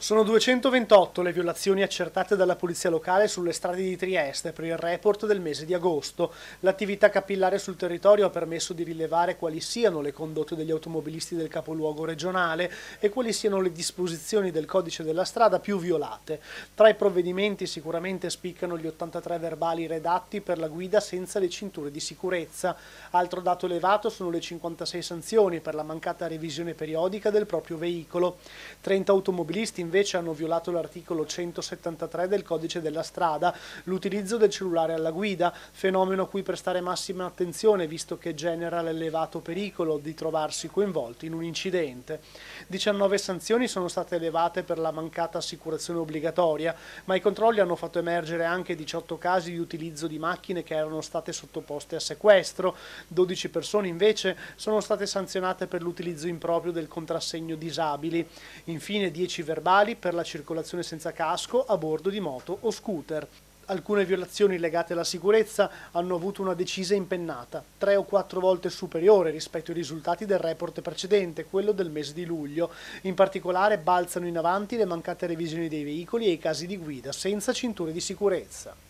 Sono 228 le violazioni accertate dalla Polizia Locale sulle strade di Trieste per il report del mese di agosto. L'attività capillare sul territorio ha permesso di rilevare quali siano le condotte degli automobilisti del capoluogo regionale e quali siano le disposizioni del codice della strada più violate. Tra i provvedimenti sicuramente spiccano gli 83 verbali redatti per la guida senza le cinture di sicurezza. Altro dato elevato sono le 56 sanzioni per la mancata revisione periodica del proprio veicolo. 30 automobilisti invece hanno violato l'articolo 173 del codice della strada, l'utilizzo del cellulare alla guida, fenomeno a cui prestare massima attenzione visto che genera l'elevato pericolo di trovarsi coinvolti in un incidente. 19 sanzioni sono state elevate per la mancata assicurazione obbligatoria, ma i controlli hanno fatto emergere anche 18 casi di utilizzo di macchine che erano state sottoposte a sequestro, 12 persone invece sono state sanzionate per l'utilizzo improprio del contrassegno disabili, infine 10 verbali mortali per la circolazione senza casco a bordo di moto o scooter. Alcune violazioni legate alla sicurezza hanno avuto una decisa impennata, tre o quattro volte superiore rispetto ai risultati del report precedente, quello del mese di luglio. In particolare balzano in avanti le mancate revisioni dei veicoli e i casi di guida senza cinture di sicurezza.